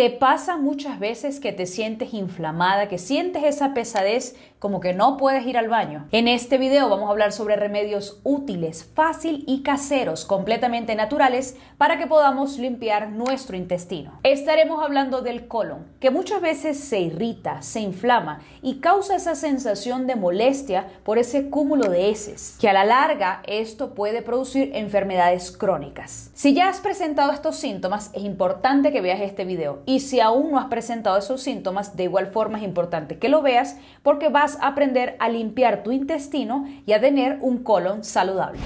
¿Te pasa muchas veces que te sientes inflamada, que sientes esa pesadez como que no puedes ir al baño? En este video vamos a hablar sobre remedios útiles, fácil y caseros, completamente naturales, para que podamos limpiar nuestro intestino. Estaremos hablando del colon, que muchas veces se irrita, se inflama y causa esa sensación de molestia por ese cúmulo de heces, que a la larga esto puede producir enfermedades crónicas. Si ya has presentado estos síntomas, es importante que veas este video y si aún no has presentado esos síntomas, de igual forma es importante que lo veas porque vas a aprender a limpiar tu intestino y a tener un colon saludable.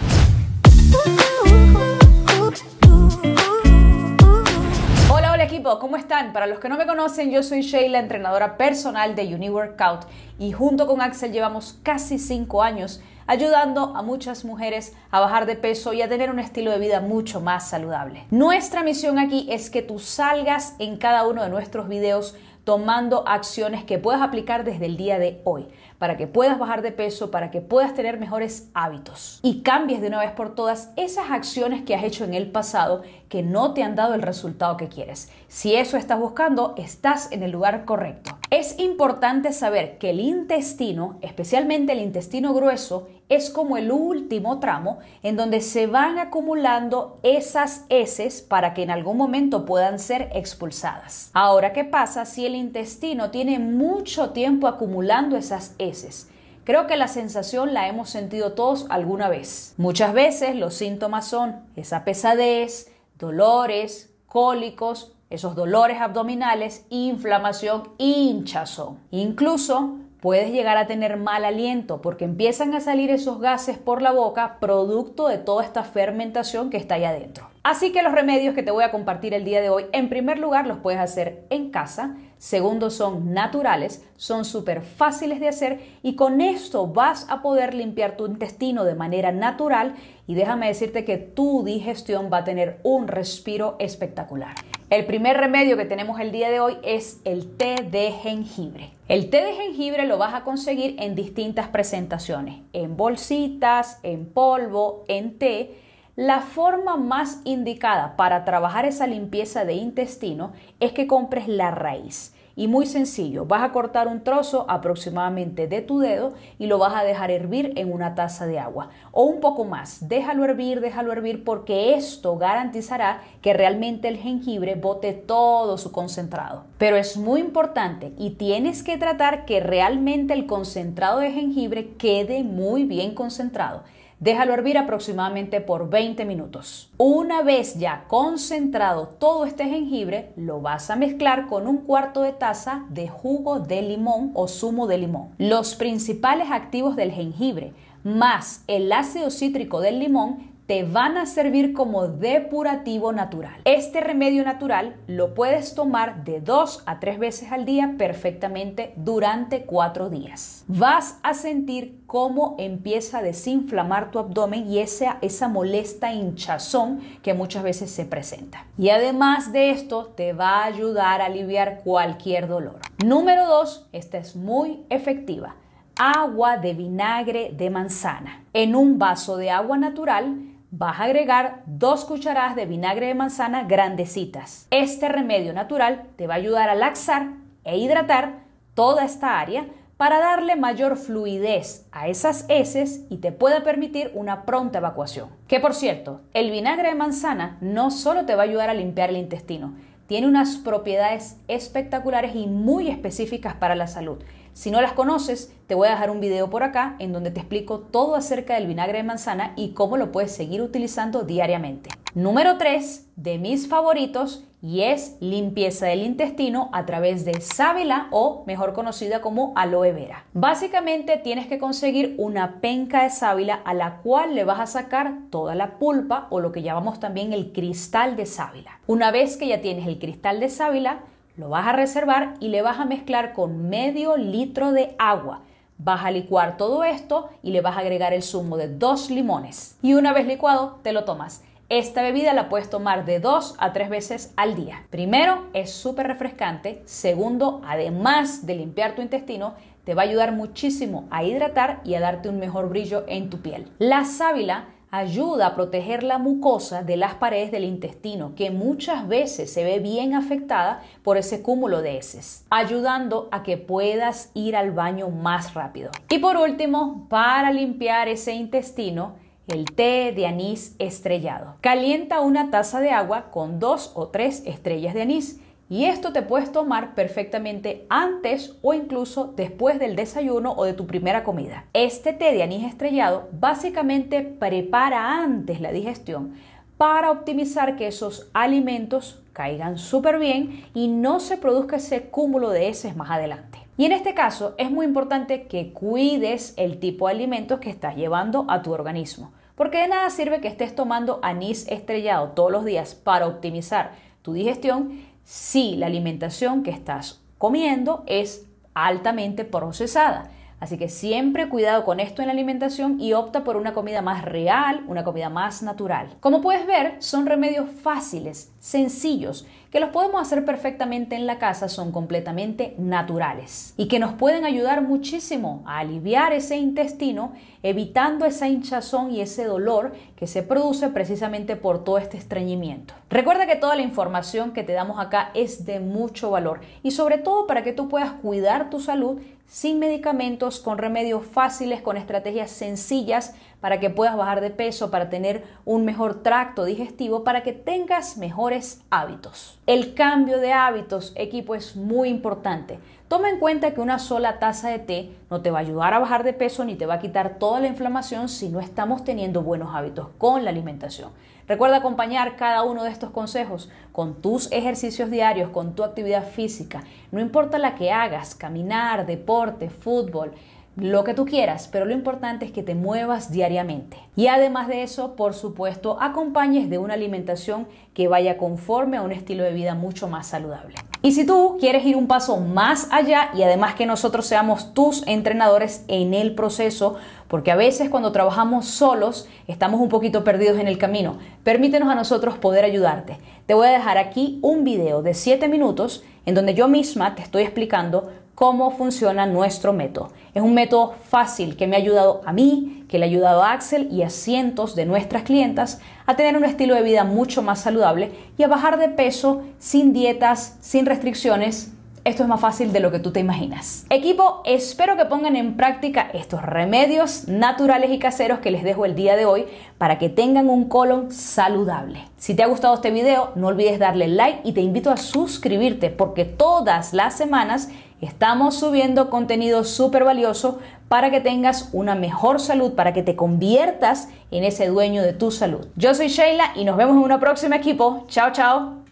¿cómo están? Para los que no me conocen, yo soy Sheila, entrenadora personal de UniWorkout y junto con Axel llevamos casi 5 años ayudando a muchas mujeres a bajar de peso y a tener un estilo de vida mucho más saludable. Nuestra misión aquí es que tú salgas en cada uno de nuestros videos tomando acciones que puedas aplicar desde el día de hoy, para que puedas bajar de peso, para que puedas tener mejores hábitos y cambies de una vez por todas esas acciones que has hecho en el pasado que no te han dado el resultado que quieres. Si eso estás buscando, estás en el lugar correcto. Es importante saber que el intestino, especialmente el intestino grueso, es como el último tramo en donde se van acumulando esas heces para que en algún momento puedan ser expulsadas. Ahora, ¿qué pasa si el intestino tiene mucho tiempo acumulando esas heces? Creo que la sensación la hemos sentido todos alguna vez. Muchas veces los síntomas son esa pesadez, dolores, cólicos, esos dolores abdominales, inflamación, hinchazón. Incluso puedes llegar a tener mal aliento porque empiezan a salir esos gases por la boca producto de toda esta fermentación que está ahí adentro. Así que los remedios que te voy a compartir el día de hoy, en primer lugar los puedes hacer en casa, segundo son naturales, son súper fáciles de hacer y con esto vas a poder limpiar tu intestino de manera natural y déjame decirte que tu digestión va a tener un respiro espectacular. El primer remedio que tenemos el día de hoy es el té de jengibre. El té de jengibre lo vas a conseguir en distintas presentaciones, en bolsitas, en polvo, en té. La forma más indicada para trabajar esa limpieza de intestino es que compres la raíz. Y muy sencillo, vas a cortar un trozo aproximadamente de tu dedo y lo vas a dejar hervir en una taza de agua o un poco más. Déjalo hervir, déjalo hervir porque esto garantizará que realmente el jengibre bote todo su concentrado. Pero es muy importante y tienes que tratar que realmente el concentrado de jengibre quede muy bien concentrado. Déjalo hervir aproximadamente por 20 minutos. Una vez ya concentrado todo este jengibre, lo vas a mezclar con un cuarto de taza de jugo de limón o zumo de limón. Los principales activos del jengibre más el ácido cítrico del limón te van a servir como depurativo natural. Este remedio natural lo puedes tomar de dos a tres veces al día perfectamente durante cuatro días. Vas a sentir cómo empieza a desinflamar tu abdomen y esa, esa molesta hinchazón que muchas veces se presenta. Y además de esto, te va a ayudar a aliviar cualquier dolor. Número dos, esta es muy efectiva. Agua de vinagre de manzana. En un vaso de agua natural, vas a agregar dos cucharadas de vinagre de manzana grandecitas. Este remedio natural te va a ayudar a laxar e hidratar toda esta área para darle mayor fluidez a esas heces y te pueda permitir una pronta evacuación. Que por cierto, el vinagre de manzana no solo te va a ayudar a limpiar el intestino, tiene unas propiedades espectaculares y muy específicas para la salud. Si no las conoces, te voy a dejar un video por acá en donde te explico todo acerca del vinagre de manzana y cómo lo puedes seguir utilizando diariamente. Número 3 de mis favoritos y es limpieza del intestino a través de sábila o mejor conocida como aloe vera. Básicamente tienes que conseguir una penca de sábila a la cual le vas a sacar toda la pulpa o lo que llamamos también el cristal de sábila. Una vez que ya tienes el cristal de sábila, lo vas a reservar y le vas a mezclar con medio litro de agua. Vas a licuar todo esto y le vas a agregar el zumo de dos limones. Y una vez licuado, te lo tomas. Esta bebida la puedes tomar de dos a tres veces al día. Primero, es súper refrescante. Segundo, además de limpiar tu intestino, te va a ayudar muchísimo a hidratar y a darte un mejor brillo en tu piel. La sábila ayuda a proteger la mucosa de las paredes del intestino, que muchas veces se ve bien afectada por ese cúmulo de heces, ayudando a que puedas ir al baño más rápido. Y por último, para limpiar ese intestino, el té de anís estrellado. Calienta una taza de agua con dos o tres estrellas de anís y esto te puedes tomar perfectamente antes o incluso después del desayuno o de tu primera comida. Este té de anís estrellado básicamente prepara antes la digestión para optimizar que esos alimentos caigan súper bien y no se produzca ese cúmulo de heces más adelante. Y en este caso es muy importante que cuides el tipo de alimentos que estás llevando a tu organismo, porque de nada sirve que estés tomando anís estrellado todos los días para optimizar tu digestión si la alimentación que estás comiendo es altamente procesada. Así que siempre cuidado con esto en la alimentación y opta por una comida más real, una comida más natural. Como puedes ver, son remedios fáciles, sencillos, que los podemos hacer perfectamente en la casa, son completamente naturales y que nos pueden ayudar muchísimo a aliviar ese intestino, evitando esa hinchazón y ese dolor que se produce precisamente por todo este estreñimiento. Recuerda que toda la información que te damos acá es de mucho valor y sobre todo para que tú puedas cuidar tu salud sin medicamentos, con remedios fáciles, con estrategias sencillas para que puedas bajar de peso, para tener un mejor tracto digestivo, para que tengas mejores hábitos. El cambio de hábitos, equipo, es muy importante. Toma en cuenta que una sola taza de té no te va a ayudar a bajar de peso ni te va a quitar toda la inflamación si no estamos teniendo buenos hábitos con la alimentación. Recuerda acompañar cada uno de estos consejos con tus ejercicios diarios, con tu actividad física. No importa la que hagas, caminar, deporte, fútbol, lo que tú quieras, pero lo importante es que te muevas diariamente. Y además de eso, por supuesto, acompañes de una alimentación que vaya conforme a un estilo de vida mucho más saludable. Y si tú quieres ir un paso más allá y además que nosotros seamos tus entrenadores en el proceso, porque a veces cuando trabajamos solos estamos un poquito perdidos en el camino, permítenos a nosotros poder ayudarte. Te voy a dejar aquí un video de 7 minutos en donde yo misma te estoy explicando cómo funciona nuestro método. Es un método fácil que me ha ayudado a mí, que le ha ayudado a Axel y a cientos de nuestras clientas a tener un estilo de vida mucho más saludable y a bajar de peso sin dietas, sin restricciones esto es más fácil de lo que tú te imaginas. Equipo, espero que pongan en práctica estos remedios naturales y caseros que les dejo el día de hoy para que tengan un colon saludable. Si te ha gustado este video, no olvides darle like y te invito a suscribirte porque todas las semanas Estamos subiendo contenido súper valioso para que tengas una mejor salud, para que te conviertas en ese dueño de tu salud. Yo soy Sheila y nos vemos en una próxima equipo. Chao, chao.